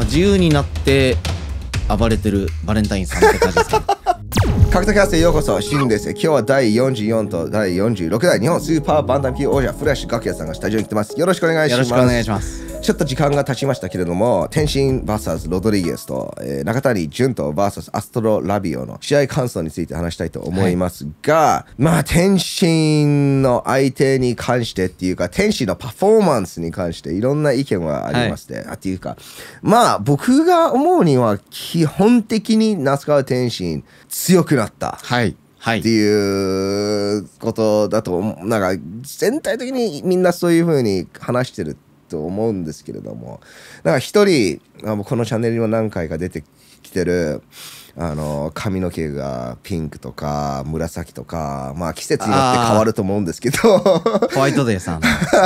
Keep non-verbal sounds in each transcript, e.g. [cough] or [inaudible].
まあ、自由になって暴れてるバレンタインさんって感じですか、ね格闘キャスへようこそ、シュンです。今日は第44と第46代日本スーパーバンタム級王者、フラッシュガキヤさんがスタジオに来てます。よろしくお願いします。よろしくお願いします。ちょっと時間が経ちましたけれども、天心 VS ロドリゲスと、えー、中谷潤と VS アストロラビオの試合感想について話したいと思いますが、はい、まあ、天心の相手に関してっていうか、天心のパフォーマンスに関していろんな意見はありまして、はい、あっていうか、まあ、僕が思うには、基本的に那須川天心強くなった。はい。はい、っていうことだと、なんか全体的にみんなそういうふうに話してると思うんですけれども、なんか一人、あこのチャンネルにも何回か出てきてる、あの、髪の毛がピンクとか紫とか、まあ季節によって変わると思うんですけど。ホワイトデーさん。[laughs]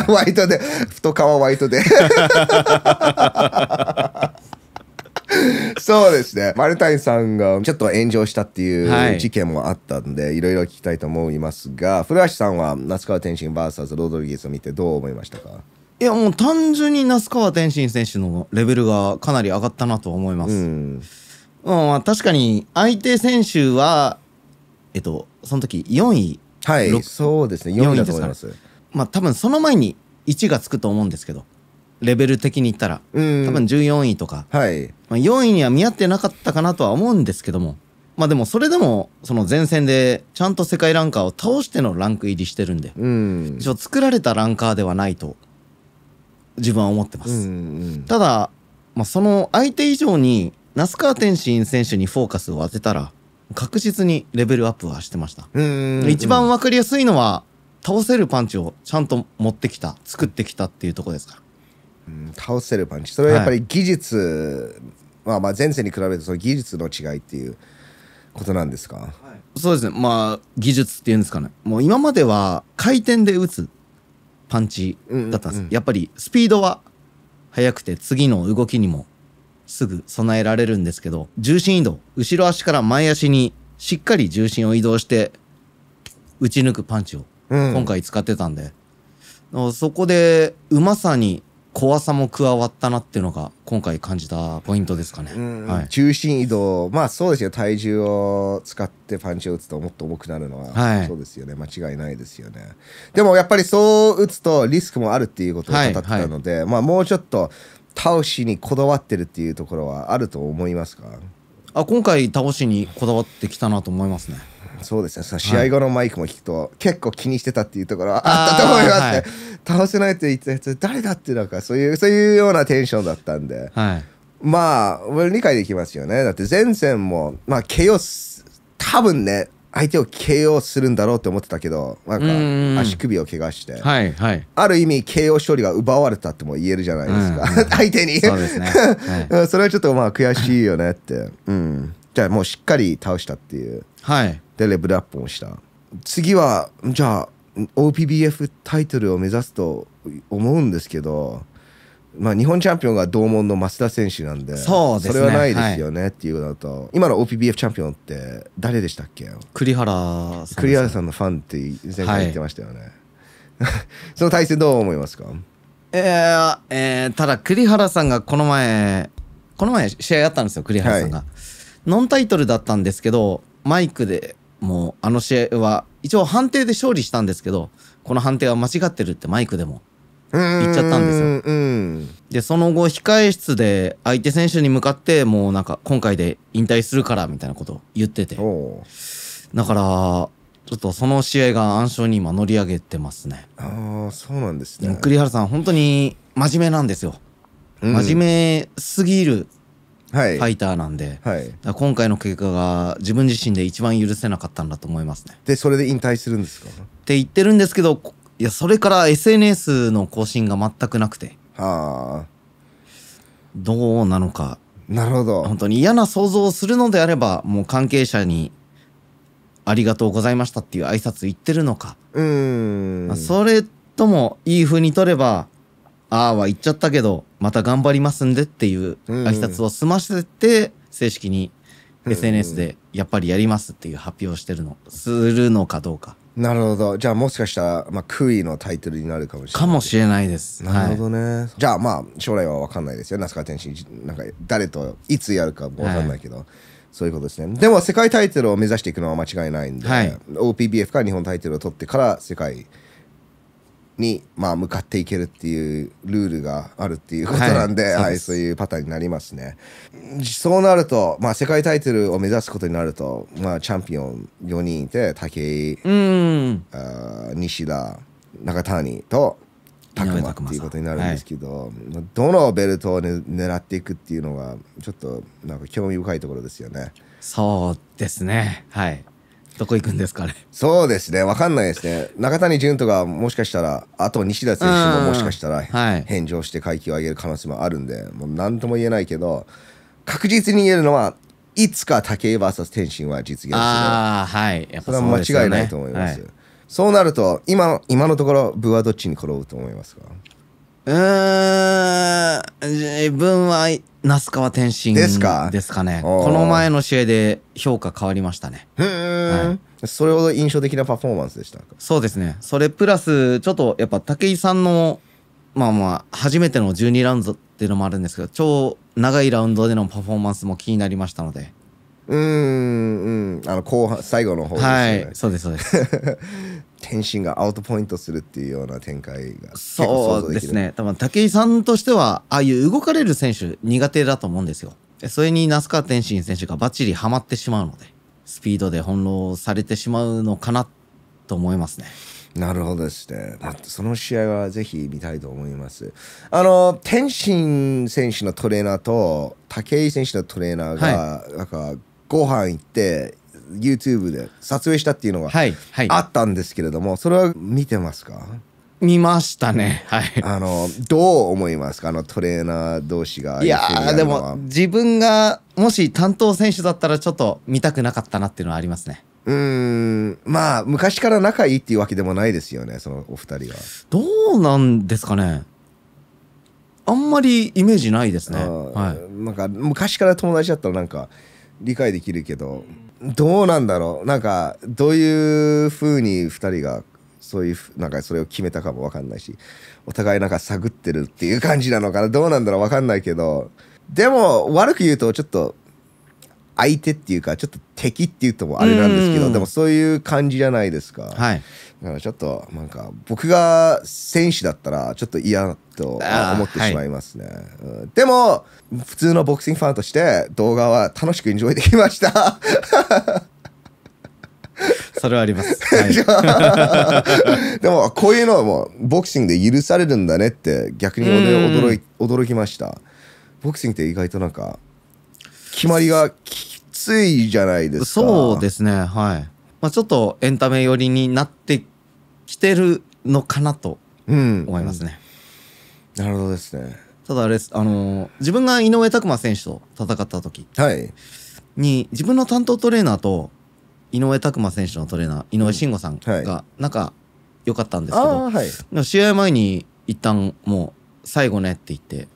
ホワイトデー、太皮ホワイトデー。[laughs] そうですね。マルタインさんがちょっと炎上したっていう事件もあったんで、はい、いろいろ聞きたいと思いますが、古橋さんは夏川天心 VS ロドリゲスを見てどう思いましたかいやもう単純に那須川天心選手のレベルがかなり上がったなと思います。うん、まあ確かに相手選手は、えっと、その時4位。はい、そうですね、4位だと思います。まあ多分その前に1がつくと思うんですけど、レベル的に言ったら、多分14位とか、はい、まあ、4位には見合ってなかったかなとは思うんですけども、まあでもそれでもその前線でちゃんと世界ランカーを倒してのランク入りしてるんで、うん、一応作られたランカーではないと自分は思ってます。ただ、まあ、その相手以上に那須川天心選手にフォーカスを当てたら確実にレベルアップはしてました。一番分かりやすいのは倒せるパンチをちゃんと持ってきた作ってきたっていうとこですから。うん、倒せるパンチそれはやっぱり技術、はい、まあまあ前世に比べてその技術の違いっていうことなんですか、はい、そうですねまあ技術っていうんですかねもう今までは回転で打つパンチだったんです、うんうん、やっぱりスピードは速くて次の動きにもすぐ備えられるんですけど重心移動後ろ足から前足にしっかり重心を移動して打ち抜くパンチを今回使ってたんで、うん、そこでうまさに怖さも加わったなっていうのが今回感じたポイントですかね、はい、中心移動まあそうですよ体重を使ってパンチを打つともっと重くなるのは、はい、そうですよね間違いないですよねでもやっぱりそう打つとリスクもあるっていうことを語ってたので、はいはい、まあもうちょっと倒しにこだわってるっていうところはあると思いますかあ今回倒しにこだわってきたなと思いますねそうですね試合後のマイクも聞くと、はい、結構気にしてたっていうところあったと思いますね、はい、倒せないって言ってたやつ誰だっていなんかそういうそういうようなテンションだったんで、はい、まあ理解できますよねだって前線もまあ KO 多分ね相手を KO するんだろうって思ってたけどなんか足首を怪我して、はいはい、ある意味 KO 勝利が奪われたっても言えるじゃないですか、うんうん、[laughs] 相手にそう、ねはい、[laughs] それはちょっとまあ悔しいよねって、うん、じゃあもうしっかり倒したっていう。はい。で、レベルアップをした。次は、じゃあ、OPBF タイトルを目指すと思うんですけど、まあ、日本チャンピオンが同門の増田選手なんでそうです、ね、それはないですよね、はい、っていうのと今の OPBF チャンピオンって誰でしたっけ栗原さん栗原さんのファンって前回言ってましたよね、はい、[laughs] その対戦どう思いますかえー、えー、ただ栗原さんがこの前この前試合あったんですよ栗原さんが、はい、ノンタイトルだったんですけど、マイクでもうあの試合は、一応判定で勝利したんですけど、この判定は間違ってるってマイクでも言っちゃったんですよ。で、その後、控え室で相手選手に向かって、もうなんか、今回で引退するからみたいなこと言ってて。だから、ちょっとその試合が暗礁に今乗り上げてますね。ああ、そうなんですね。栗原さん、本当に真面目なんですよ。真面目すぎるはい、ファイターなんで、はい、今回の結果が自分自身で一番許せなかったんだと思いますね。でそれで引退するんですかって言ってるんですけどいやそれから SNS の更新が全くなくて。はあ。どうなのか。なるほど。本当に嫌な想像をするのであればもう関係者に「ありがとうございました」っていう挨拶言ってるのか。うん。それともいい風にとればああは言っちゃったけど、また頑張りますんでっていう挨拶を済ませて、正式に SNS でやっぱりやりますっていう発表をしてるの、するのかどうか。なるほど。じゃあもしかしたら、まあ、クイのタイトルになるかもしれない。かもしれないです。なるほどね。はい、じゃあまあ、将来は分かんないですよ。那須川天心、なんか誰といつやるかも分かんないけど、はい、そういうことですね。でも世界タイトルを目指していくのは間違いないんで、はい、OPBF から日本タイトルを取ってから世界。に、まあ、向かっていけるっていうルールがあるっていうことなんではい、はいそういうパターンになりますね。そうなると、まあ、世界タイトルを目指すことになると、まあ、チャンピオン4人いて武井うんあ西田中谷と拓磨っていうことになるんですけど、はい、どのベルトを、ね、狙っていくっていうのがちょっとなんか興味深いところですよね。そうですねはいどこ行くんですかねそうですねわかんないですね中谷潤とかもしかしたらあと西田選手ももしかしたらはい、返上して階級を上げる可能性もあるんで、もう何とも言えないけど確実に言えるのはいつか武井 VS 天心は実現するあ、あ、はい、やっぱそ、ね、れは間違いないと思います、はい、そうなると今の今のところ部はどっちに転ぶと思いますか自分は、那須川天心ですかですかね。この前の試合で評価変わりましたね。それほど印象的なパフォーマンスでしたそうですね。それプラス、ちょっとやっぱ武井さんの、まあまあ、初めての12ラウンドっていうのもあるんですけど、超長いラウンドでのパフォーマンスも気になりましたので。うん、うん。あの、後半、最後の方ですね。はい、そうです、そうです。[laughs] 天心がアウトポイントするっていうような展開がそうですね多分武井さんとしてはああいう動かれる選手苦手だと思うんですよそれに那須川天心選手がバッチリはまってしまうのでスピードで翻弄されてしまうのかなと思いますねなるほどですね。その試合はぜひ見たいと思います。あの、天心選手のトレーナーと武井選手のトレーナーが、はい、なんか、ご飯行って、YouTube で撮影したっていうのがあったんですけれども、それは見てますか見ましたね、はい、あのどう思いますかあのトレーナー同士がいやでも自分がもし担当選手だったらちょっと見たくなかったなっていうのはありますねうんまあ昔から仲いいっていうわけでもないですよねそのお二人はどうなんですかねあんまりイメージないですね、はい、なんか昔から友達だったらなんか理解できるけどどうなんだろうなんかどういうふうに2人がそういうなんかそれを決めたかも分かんないしお互いなんか探ってるっていう感じなのかなどうなんだろう分かんないけどでも悪く言うとちょっと相手っていうかちょっと敵っていうともあれなんですけど、でもそういう感じじゃないですか、はい、だからちょっとなんか僕が選手だったらちょっと嫌と思ってしまいますね、はいでも普通のボクシングファンとして動画は楽しくエンジョイできました [laughs] それはあります、はい、[laughs] でもこういうのはもうボクシングで許されるんだねって逆に驚い驚きましたボクシングって意外となんか決まりがきついじゃないですか。そうですね、はい。まあ、ちょっとエンタメ寄りになってきてるのかなと思いますね。うん、なるほどですね。ただあれあのー、自分が井上拓磨選手と戦った時に、はい、自分の担当トレーナーと井上拓磨選手のトレーナー井上慎吾さんが仲良かったんですけど、うんはい、試合前に一旦もう最後ねって言って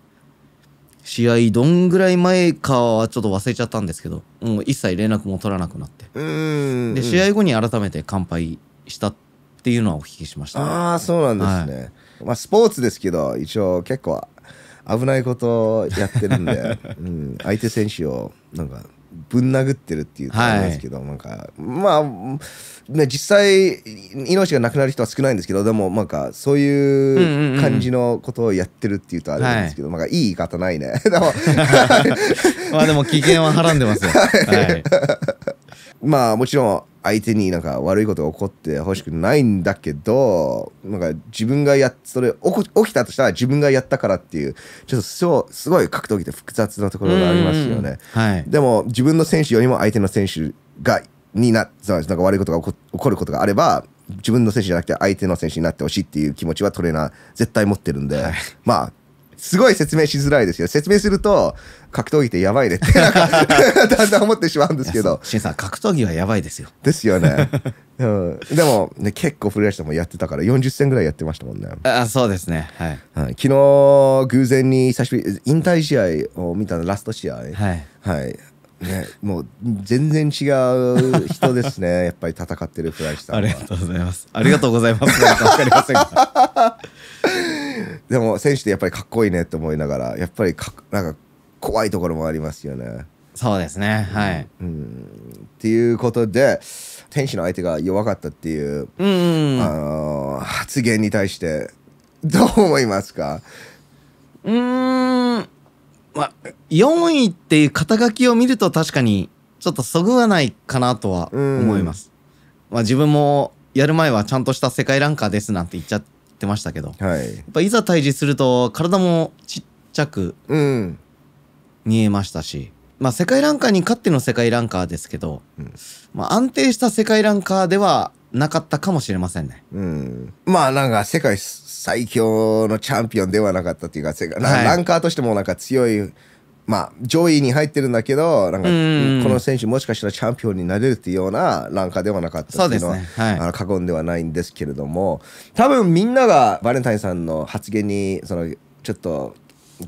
試合どんぐらい前かはちょっと忘れちゃったんですけど、もう一切連絡も取らなくなって。で、試合後に改めて乾杯したっていうのはお聞きしました、ね、ああ、そうなんですね。はい、まあ、スポーツですけど、一応結構危ないことやってるんで、[laughs] うん、相手選手をなんかぶん殴ってるっていうとなんますけど、はい、なんかまあ、ね、実際命がなくなる人は少ないんですけどでもなんかそういう感じのことをやってるっていうとあれなんですけど、なんかいい言い方ないね [laughs] でも [laughs] まあでも危険ははらんでますよ、はいまあもちろん相手になんか悪いことが起こってほしくないんだけど、なんか自分がやっ、それ起きたとしたら自分がやったからっていう、ちょっとそうすごい格闘技って複雑なところがありますよね。はい、でも自分の選手よりも相手の選手が、にな、つまりなんか悪いことが起こ起こることがあれば、自分の選手じゃなくて相手の選手になってほしいっていう気持ちはトレーナー絶対持ってるんで、はい、まあすごい説明しづらいですよ。説明すると、格闘技ってやばいねって、[laughs] [laughs] だんだん思ってしまうんですけど。しんさん、格闘技はやばいですよ。ですよね。うん、でも、ね、結構古橋さんもやってたから、40戦ぐらいやってましたもんね。あそうですね。はい。はい、昨日、偶然に久しぶり、引退試合を見たの、ラスト試合。はい。はいね、もう全然違う人ですね [laughs] やっぱり戦ってるフライさんありがとうございますありがとうございます [laughs] かりませんがでも選手ってやっぱりかっこいいねって思いながらやっぱりかなんか怖いところもありますよねそうですねはい、うん、っていうことで天使の相手が弱かったっていう、うん、あのー、発言に対してどう思いますかうんまあ、4位っていう肩書きを見ると確かに、ちょっとそぐわないかなとは思います。まあ自分もやる前はちゃんとした世界ランカーですなんて言っちゃってましたけど、はい、やっぱいざ対峙すると体もちっちゃく見えましたし、うん、まあ世界ランカーに勝っての世界ランカーですけど、うん、まあ安定した世界ランカーではなかったかもしれませんね。うん、まあなんか世界最強のチャンピオンではなかったっていうか、はい、ランカーとしてもなんか強い、まあ上位に入ってるんだけど、なんかこの選手もしかしたらチャンピオンになれるっていうようなランカーではなかったっていうのは、はい、あの過言ではないんですけれども、多分みんながバレンタインさんの発言にそのちょっと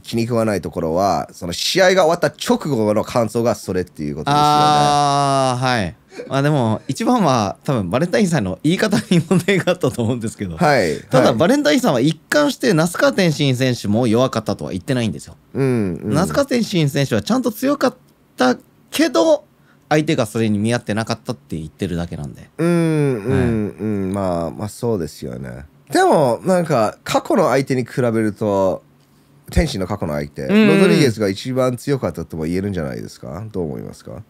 気に食わないところはその試合が終わった直後の感想がそれっていうことですよね。あはいまあでも一番は多分バレンタインさんの言い方に問題があったと思うんですけど、はい、ただバレンタインさんは一貫して那須川天心選手も弱かったとは言ってないんですよ。うんうん、那須川天心選手はちゃんと強かったけど相手がそれに見合ってなかったって言ってるだけなんで。うんうんうん、はい、まあまあそうですよね。でもなんか過去の相手に比べると天心の過去の相手、ロドリゲスが一番強かったとも言えるんじゃないですかどう思いますか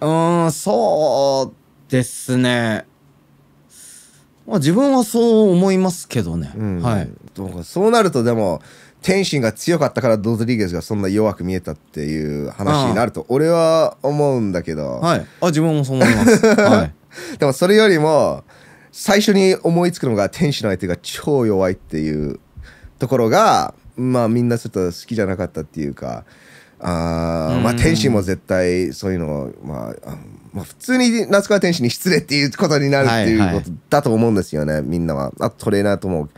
うーん、そうですね。まあ自分はそう思いますけどね。うん、はい。そうなるとでも、天心が強かったからドドリゲスがそんな弱く見えたっていう話になると俺は思うんだけどはいあ自分もそう思います、[laughs] はい、でもそれよりも最初に思いつくのが天使の相手が超弱いっていうところがまあみんなちょっと好きじゃなかったっていうかあまあ天使も絶対そういうのを、まあ、まあ普通に夏川天使に失礼っていうことになるっていうことだと思うんですよね、はいはい、みんなはあとトレーナーとも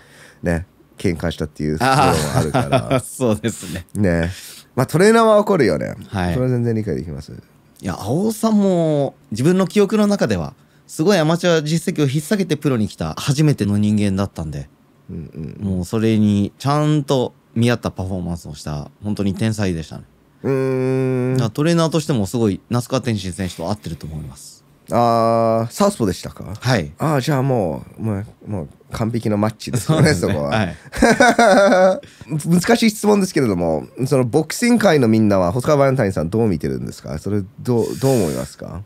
ね喧嘩したっていうところもあるから [laughs] そうですねねまあトレーナーは怒るよね、はい、それは全然理解できますいや青さんも自分の記憶の中ではすごいアマチュア実績を引っ提げてプロに来た初めての人間だったんで、うんうん、もうそれにちゃんと見合ったパフォーマンスをした本当に天才でしたねうんトレーナーとしてもすごい那須川天心選手と合ってると思いますああサウスポでしたかはいああじゃあもうもうもう完璧のマッチですね、[laughs] ね、そこは、はい、[laughs] 難しい質問ですけれどもそのボクシング界のみんなは細川バレンタインさんどう見てるんですかそれどうどう思いますか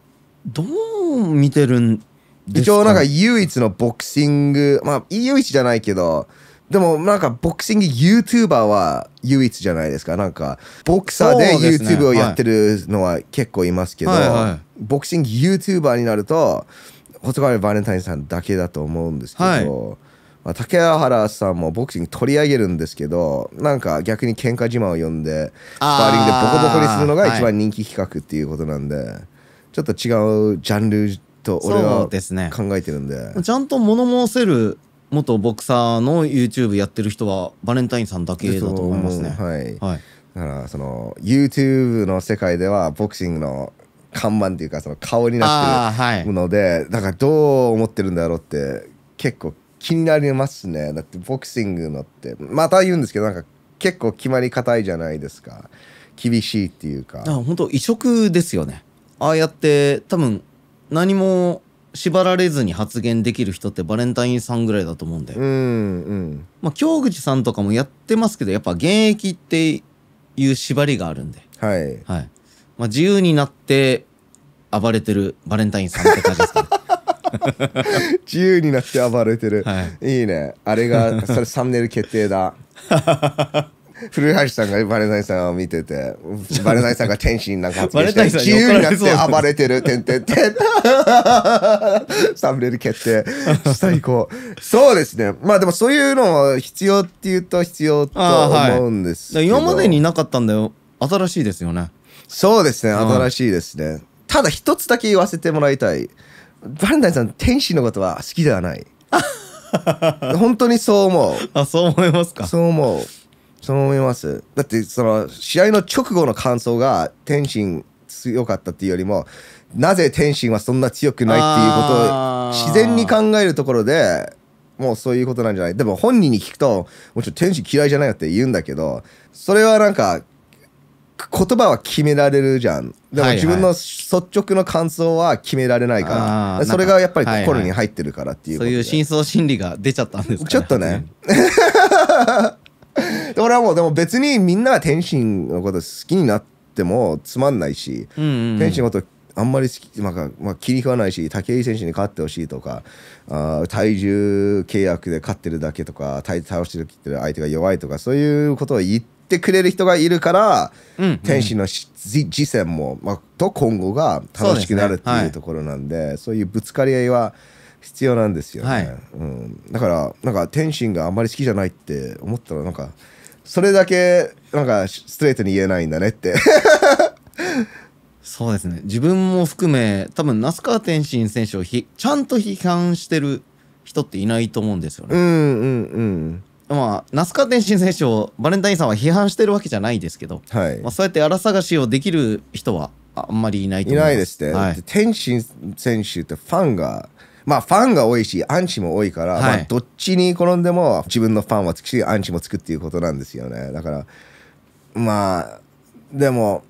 どう見てるん一応なんか唯一のボクシングまあ唯一じゃないけどでもなんかボクシング YouTuber は唯一じゃないですかなんかボクサーで YouTube をやってるのは結構いますけど、ねはい、ボクシング YouTuber になると細川バレンタインさんだけだと思うんですけど、はいまあ、竹原さんもボクシング取り上げるんですけどなんか逆に喧嘩自慢を呼んでスパーリングでボコボコにするのが一番人気企画っていうことなんで、はい、ちょっと違うジャンルと俺は考えてるんで、ね、ちゃんと物申せる元ボクサーの YouTube やってる人はバレンタインさんだけだと思いますね。はい、はい、だからその YouTube の世界ではボクシングの看板っていうかその顔になってるので、はい、だからどう思ってるんだろうって結構気になりますねだってボクシングのってまた言うんですけどなんか結構決まり方いじゃないですか厳しいっていうかあ本当異色ですよねああやって多分何も縛られずに発言できる人ってバレンタインさんぐらいだと思うんだよ。うんうん、まあ京口さんとかもやってますけどやっぱ現役っていう縛りがあるんで、はい、はい、まあ、自由になって暴れてるバレンタインさんって感じですかね。[laughs] 自由になって暴れてる、はい、いいねあれがそれサムネイル決定だ [laughs] 古橋さんがバレないさんを見てて、バレないさんが天使になんか発言して、自由になって暴れてる、てんてんてん。サムレル決定。こう。そうですね。まあでもそういうの必要っていうと必要と思うんです、はい、今までになかったんだよ。新しいですよね。そうですね。新しいですね。ただ一つだけ言わせてもらいたい。バレンタインさん、天使のことは好きではない。[laughs] 本当にそう思う。あ、そう思いますか。そう思う。そう思います。だって、その、試合の直後の感想が、天心強かったっていうよりも、なぜ天心はそんな強くないっていうことを、自然に考えるところで、もうそういうことなんじゃないでも本人に聞くと、もちろん天心嫌いじゃないよって言うんだけど、それはなんか、言葉は決められるじゃん。でも自分の率直の感想は決められないから、はいはい、それがやっぱり心に入ってるからっていう、はいはい、そういう深層心理が出ちゃったんですか、ね、ちょっとね。[laughs] [laughs] 俺はもうでも別にみんなが天心のこと好きになってもつまんないし、うんうんうん、天心のことあんまり好き、まあまあ、切わないし武井選手に勝ってほしいとかあ体重契約で勝ってるだけとか倒してる相手が弱いとかそういうことを言ってくれる人がいるから、うんうん、天心の次戦も、まあ、と今後が楽しくなるっていうところなんで、ねはい、そういうぶつかり合いは。必要なんですよね、はい、うん、だからなんか天心があんまり好きじゃないって思ったらなんかそれだけなんかストレートに言えないんだねって [laughs] そうですね自分も含め多分那須川天心選手をひちゃんと批判してる人っていないと思うんですよね。うんうんうんまあ、那須川天心選手をバレンタインさんは批判してるわけじゃないですけど、はいまあ、そうやって荒探しをできる人はあんまりいないと思いますいないですね、はい、天心選手ってファンがまあファンが多いしアンチも多いから、はい、まあどっちに転んでも自分のファンはつくしアンチもつくっていうことなんですよねだからまあでも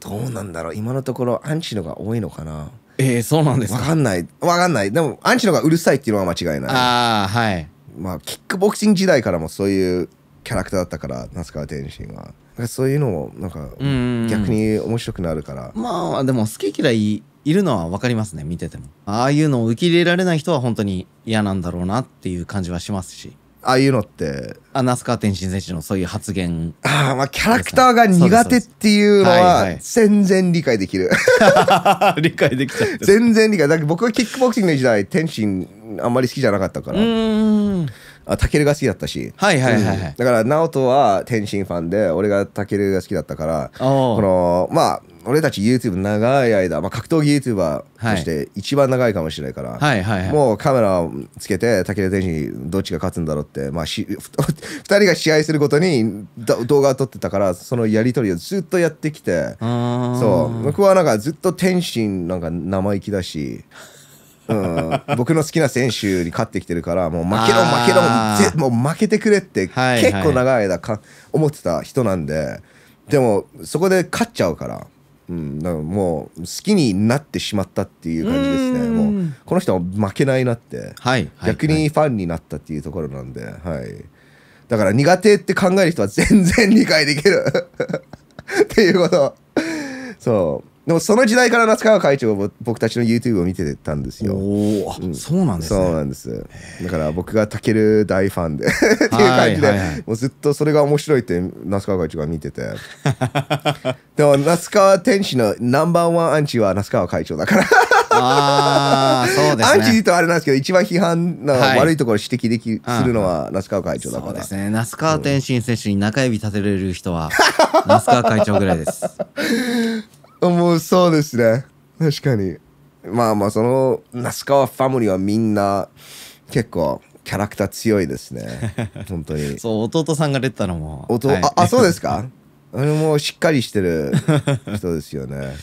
どうなんだろう今のところアンチのが多いのかなええー、そうなんですか分かんない分かんないでもアンチのがうるさいっていうのは間違いないああはいまあキックボクシング時代からもそういうキャラクターだったから那須川天心はそういうのもなんか逆に面白くなるからまあでも好き嫌いいるのは分かりますね見ててもああいうのを受け入れられない人は本当に嫌なんだろうなっていう感じはしますしああいうのってあ那須川天心選手のそういう発言ああまあキャラクターが苦手っていうのは全然理解できる [laughs] 理解できちゃ全然理解だけど僕はキックボクシングの時代天心あんまり好きじゃなかったからうんあタケルが好きだったし、はいはいはいはい、うん、だから直人は天心ファンで俺がタケルが好きだったからこのまあ俺たち YouTube 長い間、まあ、格闘技 YouTuber として一番長いかもしれないから、はいはいもうカメラをつけて武田選手にどっちが勝つんだろうって、まあ、し2 [laughs] 人が試合することに動画を撮ってたからそのやり取りをずっとやってきてそう僕はなんかずっと天心なんか生意気だし。[laughs] うん、僕の好きな選手に勝ってきてるからもう負けろ負けろもう負けてくれって結構長い間か、はいはい、思ってた人なんででもそこで勝っちゃうからうん、だからもう好きになってしまったっていう感じですねもうこの人は負けないなって、はい、逆にファンになったっていうところなんで、はい、だから苦手って考える人は全然理解できる [laughs] っていうことそうでもその時代から夏川会長は僕たちの YouTube を見てたんですよ。おお、うん、そうなんです、ね、そうなんです。だから僕がたける大ファンでっていう感じで、もうずっとそれが面白いって夏川会長が見てて。[laughs] でも夏川天使のナンバーワンアンチは夏川会長だからあそうです、ね、アンチ言うとあれなんですけど一番批判の悪いところ指摘でき、はい、するのは那須川会長だから、そうですね那須川天心選手に中指立てれる人は那須川会長ぐらいです [laughs] もうそうですね。確かに。まあまあ、その、那須川ファミリーはみんな、結構、キャラクター強いですね。[laughs] 本当に。そう、弟さんが出たのも。弟、はい、あ、あ、そうですかあれもしっかりしてる [laughs] 人ですよね。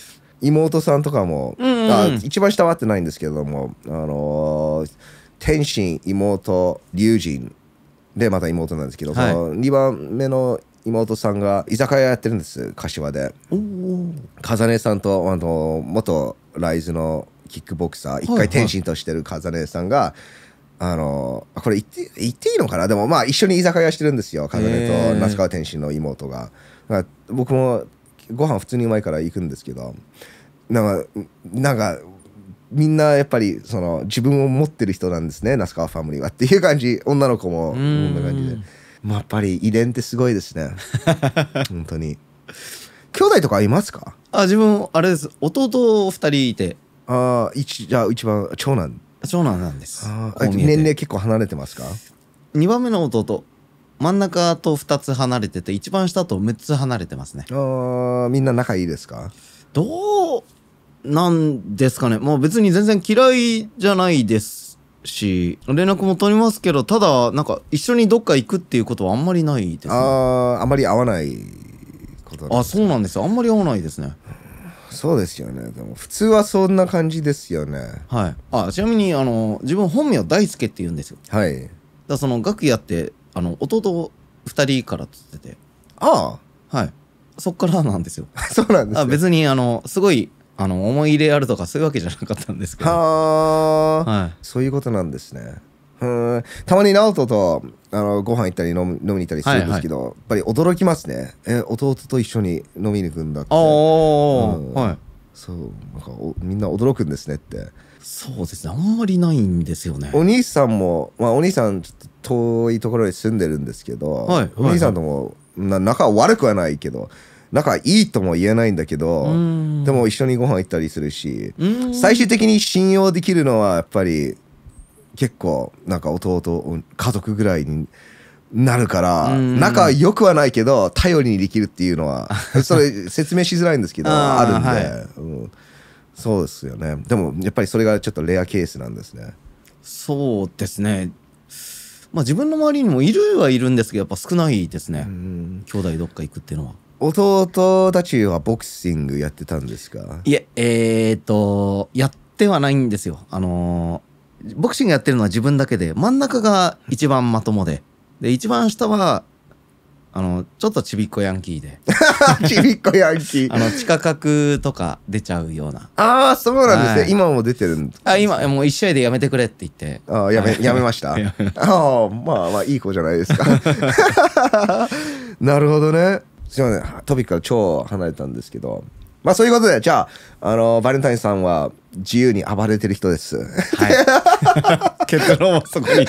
妹さんとかも、うんうん、あ一番下はってないんですけども、あのー、天心、妹、龍神で、また妹なんですけど、はい、その2番目の妹さんが居酒屋やってるんです柏で風音さんとあの元ライズのキックボクサー一回天心としてる風音さんが、はいはいあのこれ言って言っていいのかなでもまあ一緒に居酒屋してるんですよ風音と那須川天心の妹が僕もご飯普通にうまいから行くんですけどなんかなんかみんなやっぱりその自分を持ってる人なんですね那須川ファミリーはっていう感じ女の子もこんな感じで。まあ、やっぱり遺伝ってすごいですね [laughs] 本当に兄弟とかいますかあ自分あれです弟2人いてああじゃあ一番長男長男なんです年齢結構離れてますか2番目の弟真ん中と2つ離れてて一番下と6つ離れてますねああみんな仲いいですかどうなんですかねもう別に全然嫌いじゃないですし連絡も取りますけどただなんか一緒にどっか行くっていうことはあんまりないです、ね、ああまり会わないことあそうなんですよあんまり会わないですねそうですよねでも普通はそんな感じですよねはいあちなみにあの自分本名大輔って言うんですよはいだその楽屋ってあの弟2人からっつっててああはいそっからなんですよ [laughs] そうなんです、あ別にあのすごいあの思い入れあるとかそういうわけじゃなかったんですけどは、はい、そういうことなんですねたまに直人とあのご飯行ったり飲み飲みに行ったりするんですけど、はいはい、やっぱり驚きますねえ弟と一緒に飲みに行くんだってああ、うん、はいそうなんかみんな驚くんですねってそうですねあんまりないんですよねお兄さんもまあお兄さんちょっと遠いところに住んでるんですけど、はいはいはい、お兄さんともな仲悪くはないけど仲いいとも言えないんだけど、でも一緒にご飯行ったりするし、最終的に信用できるのはやっぱり結構なんか弟家族ぐらいになるから仲良くはないけど頼りにできるっていうのは [laughs] それ説明しづらいんですけどあるんで、はいうん、そうですよねでもやっぱりそれがちょっとレアケースなんですねそうですねまあ自分の周りにもいるはいるんですけどやっぱ少ないですね兄弟どっか行くっていうのは弟たちはボクシングやってたんですかいええー、っとやってはないんですよあのボクシングやってるのは自分だけで真ん中が一番まともでで一番下はあのちょっとちびっこヤンキーで [laughs] ちびっこヤンキー [laughs] あの地下格とか出ちゃうようなああそうなんですね、はい、今も出てるんですあ今もう1試合でやめてくれって言ってあやめやめました [laughs] ああまあまあいい子じゃないですかなるほどねすいません、トピックから超離れたんですけど、まあそういうことで、じゃあ、あの、バレンタインさんは自由に暴れてる人です。はい。[laughs] 結論はそこに。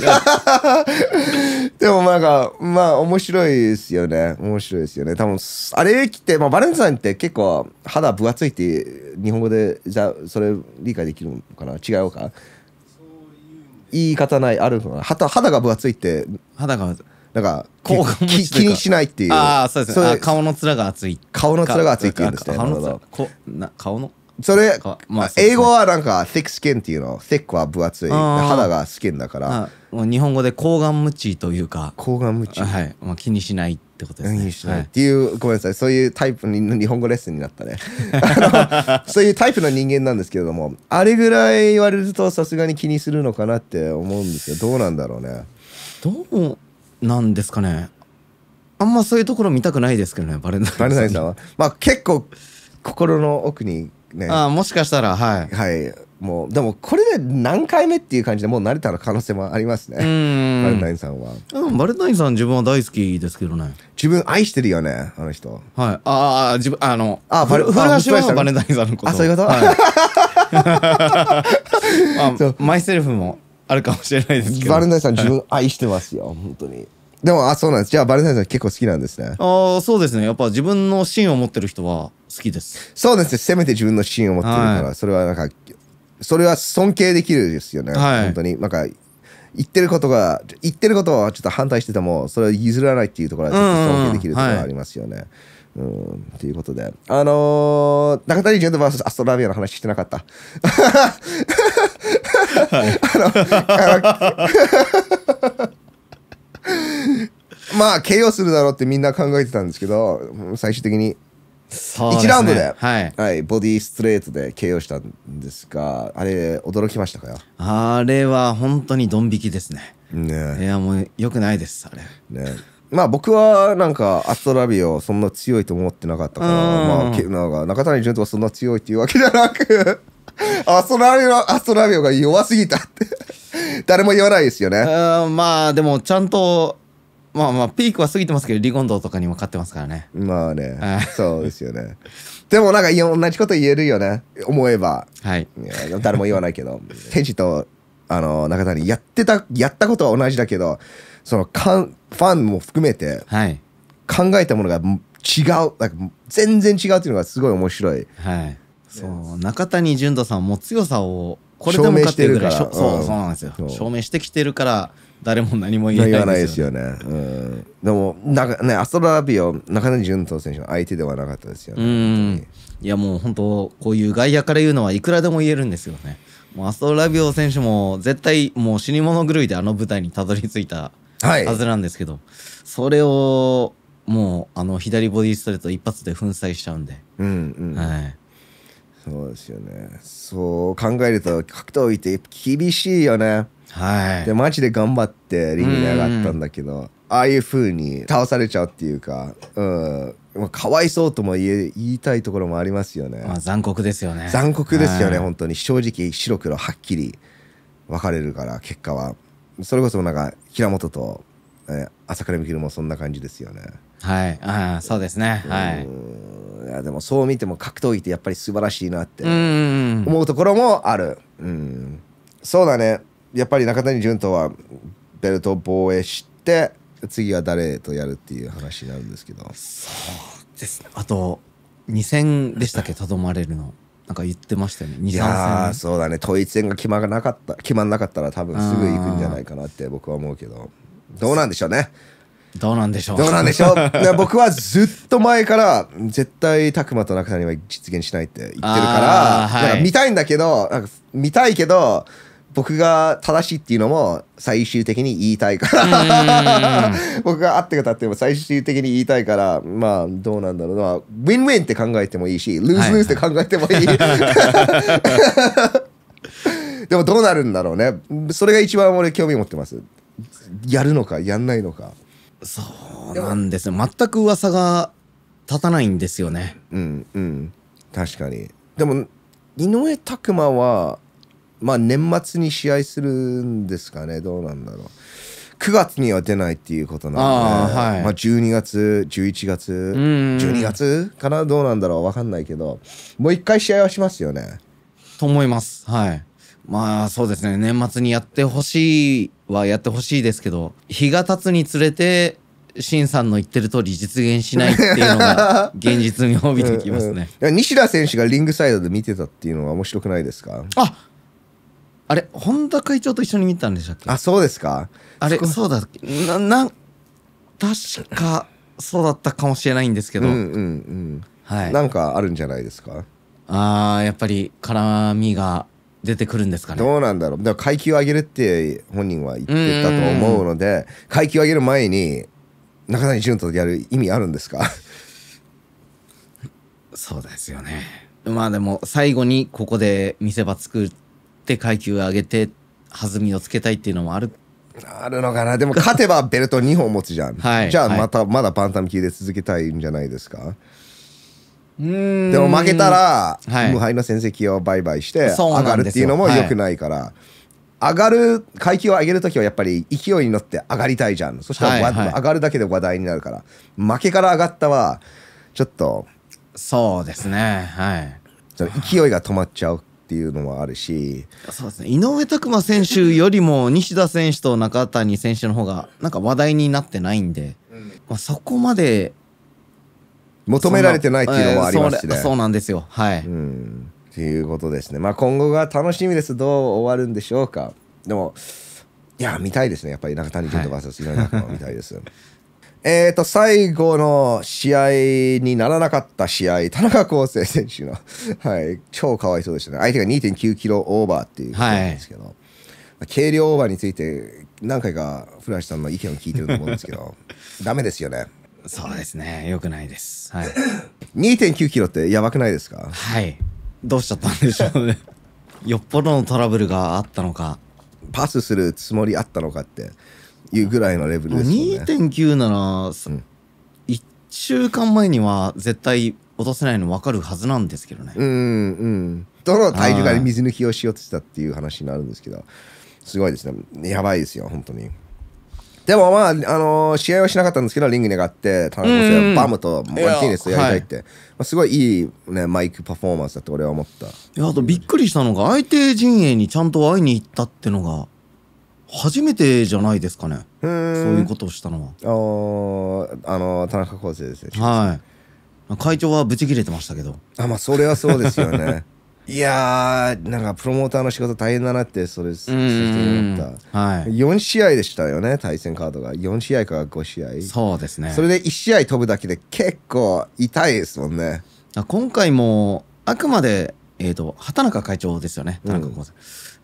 でもなんか、まあ面白いですよね。面白いですよね。多分、あれ来て、まあバレンタインって結構肌分厚いって日本語で、じゃそれ理解できるのかな違うか言い方ない、あるのかな肌肌が分厚いって。肌が分厚い。なんか [laughs] 気にしないっていうああそうですね顔の面が熱い顔の面が熱いっていうんですね顔の面顔のそれ、まあ、英語はなんか、thick skin っていうの、thick は分厚い、肌がスキンだから。日本語で抗がん無知というか。抗がん無知はい。まあ、気にしないってことですね。気にしない。っていう、ごめんなさい、そういうタイプの日本語レッスンになったね。[laughs] そういうタイプの人間なんですけれども、あれぐらい言われるとさすがに気にするのかなって思うんですよ。どうなんだろうね。どうなんですかねあんまそういうところ見たくないですけどねバレンタないバレンタインさんはまあ結構心の奥にねああもしかしたらはいはいもうでもこれで何回目っていう感じでもう慣れたら可能性もありますねバレンタインさんは、うん、バレンタインさん自分は大好きですけどね自分愛してるよねあの人はいああ自分あのあバレ古橋はバレナインさんのことあそういうこと、はい [laughs] まあ、マイセルフもあるかもしれないですけどバレンタインさん自分愛してますよ本当にでもあそうなんですじゃあバルンタイさん結構好きなんですねああそうですねやっぱ自分の芯を持ってる人は好きですそうですねせめて自分の芯を持ってるから、はい、それはなんかそれは尊敬できるですよね、はい、本当になんか言ってることが言ってることはちょっと反対しててもそれは譲らないっていうところは尊敬できるところがありますよね、うんうんはいうん、ということで。あのー、中谷潤と VS アストラビアの話してなかった。[laughs] あの、[laughs] あの [laughs] まあ KO するだろうってみんな考えてたんですけど最終的に1、ラウンドで、はい、はい、ボディストレートで KO したんですがあれ驚きましたかよあれは本当にドン引きですねねいやもうよくないですあれねまあ僕はなんかアストラビオそんな強いと思ってなかったから、まあ、なんか中谷潤人はそんな強いっていうわけじゃなく [laughs] アストラビオアストラビオが弱すぎたって誰も言わないですよね。まあでもちゃんとまあまあピークは過ぎてますけどリゴンドとかにも勝ってますからね。まあね、そうですよね。でもなんか同じこと言えるよね思えば。はい。い誰も言わないけど [laughs] テジとあの中谷やってたやったことは同じだけどそのかんファンも含めて、はい、考えたものが違うか全然違うっていうのがすごい面白い。はい。そう中谷純斗さんも強さをこれでもかっていうぐらい証明してそう、そうなんですよ証明してきてるから誰も何も言えないでですよね。うん、でもなんかねアストラビオ中根潤斗選手の相手ではなかったですようね。んいやもう本当こういう外野から言うのはいくらでも言えるんですよねもうアストラビオ選手も絶対もう死に物狂いであの舞台にたどり着いたはい。はずなんですけど、それをもうあの左ボディストレート一発で粉砕しちゃうんで、うんうん。はい、そうですよねそう考えると格闘技って厳しいよねはいでマジで頑張ってリングに上がったんだけどああいう風に倒されちゃうっていうかうんまあ、かわいそうとも言え言いたいところもありますよね、まあ、残酷ですよね残酷ですよね、はい、本当に正直白黒はっきり分かれるから結果はそれこそなんか平本と、えー、朝倉未来もそんな感じですよねはい、あそうですね。はい。いやでもそう見ても格闘技ってやっぱり素晴らしいなって思うところもある。うん、そうだね。やっぱり中谷潤とはベルト防衛して次は誰とやるっていう話になるんですけど。そうです、ね。あと2戦でしたっけとどまれるの。なんか言ってましたよね。いやそうだね。統一戦が決まらなかった決まんなかったら多分すぐ行くんじゃないかなって僕は思うけど、どうなんでしょうね。どうなんでしょうどうなんでしょう僕はずっと前から絶対拓磨と中谷は実現しないって言ってるからはい、から見たいんだけどなんか見たいけど僕が正しいっていうのも最終的に言いたいから [laughs] 僕が合ってたっても最終的に言いたいからまあどうなんだろうなウィンウィンって考えてもいいしルーズルーズって考えてもいい、はい、[laughs] でもどうなるんだろうねそれが一番俺興味持ってますやるのかやんないのかそうなんですね全く噂が立たないんですよねうんうん確かにでも井上拓磨はまあ年末に試合するんですかねどうなんだろう9月には出ないっていうことなので、はい、まあ、12月11月12月かなどうなんだろう分かんないけどもう一回試合はしますよねと思いますはいまあそうですね年末にやってほしいはやってほしいですけど日が経つにつれて新さんの言ってる通り実現しないっていうのが [laughs] 現実にを帯びてきますねうん、うん、西田選手がリングサイドで見てたっていうのは面白くないですかああれ本田会長と一緒に見たんでしたっけあそうですかあれそうだなな確かそうだったかもしれないんですけど、うんうんうんはい、なんかあるんじゃないですかああやっぱり絡みが出てくるんですかねどうなんだろうだ階級上げるって本人は言ってたと思うので階級上げる前に中谷潤とやる意味あるんですか [laughs] そうですよねまあでも最後にここで見せ場作って階級上げて弾みをつけたいっていうのもあるあるのかなでも勝てばベルト2本持つじゃん、[laughs] はい、じゃあまた、はい、まだバンタム級で続けたいんじゃないですかでも負けたら、はい、無敗の戦績を売買して上がるっていうのも良くないから、はい、上がる階級を上げる時はやっぱり勢いに乗って上がりたいじゃんそしたら、はいはい、上がるだけで話題になるから負けから上がったはちょっとそうですねはい勢いが止まっちゃうっていうのもあるしそうですね井上拓磨選手よりも西田選手と中谷選手の方がなんか話題になってないんで、まあ、そこまで求められてないっていうのもありますしね。そえー、そそうなんですよ。はい。うん。ということですね。まあ今後が楽しみです。どう終わるんでしょうか。でも、いや、見たいですね。やっぱり中谷君と VS 井上仲間見たいです。[laughs] えっと、最後の試合にならなかった試合、田中康生選手の [laughs] はい、超かわいそうでしたね。相手が2.9キロオーバーっていうことなんですけど、はい、軽量オーバーについて何回か古橋さんの意見を聞いてると思うんですけど、[laughs] ダメですよね。そうですね。よくないです。はい。2.9 [coughs] キロってやばくないですかはい。どうしちゃったんでしょうね。[laughs] よっぽどのトラブルがあったのか。パスするつもりあったのかっていうぐらいのレベルですね。2.9なら、うん、1週間前には絶対落とせないの分かるはずなんですけどね。うんうん。どの体重が水抜きをしようとしたっていう話になるんですけど、すごいですね。やばいですよ、本当に。でもまあ、あのー、試合はしなかったんですけど、リングに上がって、田中選バムとマルティネスやりたいって、はい、まあ、すごいいい、ね、マイクパフォーマンスだって俺は思った。いや、あとびっくりしたのが、相手陣営にちゃんと会いに行ったってのが、初めてじゃないですかね。そういうことをしたのは。ああのー、田中康生ですね。はい。会長はブチ切れてましたけど。あ、まあ、それはそうですよね。いやーなんかプロモーターの仕事大変だなってそれ思った、はい、4試合でしたよね対戦カードが4試合から5試合そうですねそれで1試合飛ぶだけで結構痛いですもんね今回もあくまで、えーと、畑中会長ですよね田中幸さ、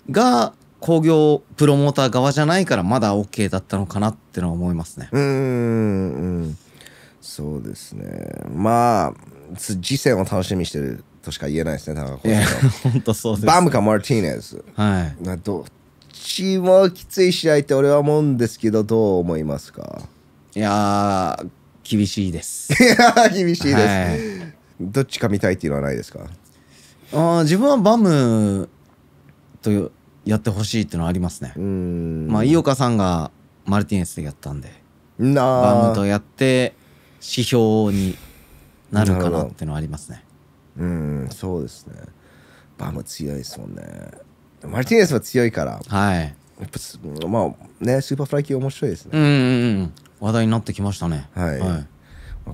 うん、が興行プロモーター側じゃないからまだ OK だったのかなってのは思いますねうんうんそうですねまあ次戦を楽しみにしてるとしか言えないですね、タバコ。本当そうです、バムかマルティネス。はい。どっちもきつい試合って俺は思うんですけど、どう思いますかいや厳しいです。[laughs] いや厳しいです、はい、どっちか見たいっていうのはないですかあ自分はバムとやってほしいっていうのはありますね。まあ、井岡さんがマルティネスでやったんで、バムとやって指標になるかなっていうのはありますね。うんそうですねバム強いですもんねマルティネスは強いからはいやっぱまあねスーパーフライ級面白いですねうんうんうん話題になってきましたねはい、はい、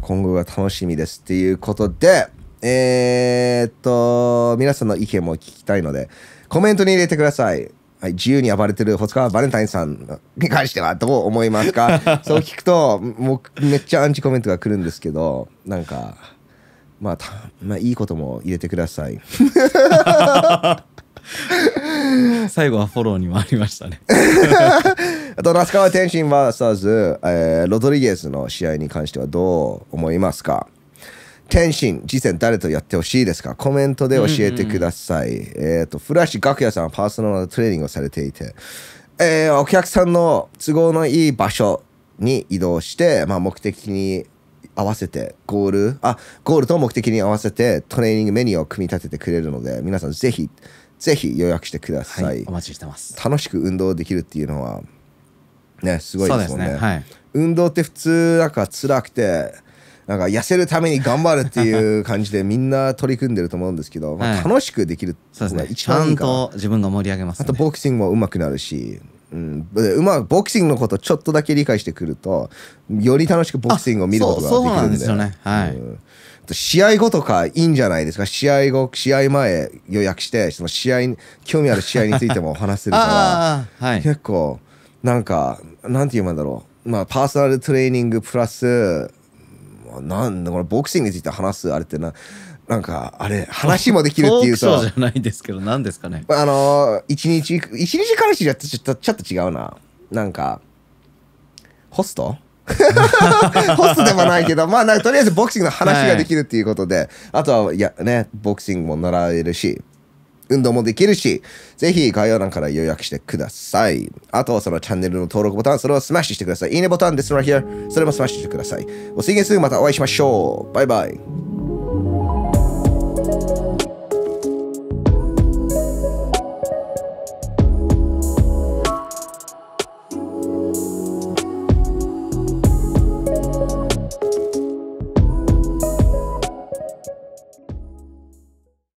今後が楽しみですっていうことでえー、っと皆さんの意見も聞きたいのでコメントに入れてくださいはい、自由に暴れてる保川バレンタインさんに関してはどう思いますか [laughs] そう聞くともうめっちゃアンチコメントが来るんですけどなんかまあ、まあ、いいことも入れてください。[laughs] 最後はフォローにもありましたね。[laughs] あと、那須川天心は、ーサえー、ロドリゲスの試合に関してはどう思いますか天心、次戦誰とやってほしいですかコメントで教えてください。うんうん、えっ、と、フラッシュ楽屋さんはパーソナルトレーニングをされていて、えー、お客さんの都合のいい場所に移動して、まあ、目的に合わせて、ゴール、あ、ゴールと目的に合わせてトレーニングメニューを組み立ててくれるので、皆さんぜひ、ぜひ予約してください。はい、お待ちしてます。楽しく運動できるっていうのは、ね、すごいですもんね。ねはい、運動って普通、なんか辛くて、なんか痩せるために頑張るっていう感じでみんな取り組んでると思うんですけど、まあ、楽しくできる、はい、そうですね一番自分が盛り上げます、ね、あとボクシングもうまくなるしうん、まあボクシングのことちょっとだけ理解してくるとより楽しくボクシングを見ることができるんでそうなんですよねはい、うん、試合後とかいいんじゃないですか試合後試合前予約してその試合興味ある試合についてもお話せるからはい、結構なんかなんて言うんだろうまあパーソナルトレーニングプラスなんだこれボクシングについて話すあれってななんか、あれ、話もできるっていうさ。そうじゃないですけど、何ですかね。あの、一日、一日彼氏じゃちょっと、ちょっと違うな。なんか、ホスト [laughs] ホストでもないけど、まあ、なんかとりあえずボクシングの話ができるっていうことで、はい、あとは、いや、ね、ボクシングも習えるし、運動もできるし、ぜひ概要欄から予約してください。あとはそのチャンネルの登録ボタン、それをスマッシュしてください。いいねボタンです、right here。それもスマッシュしてください。お次元すぐまたお会いしましょう。バイバイ。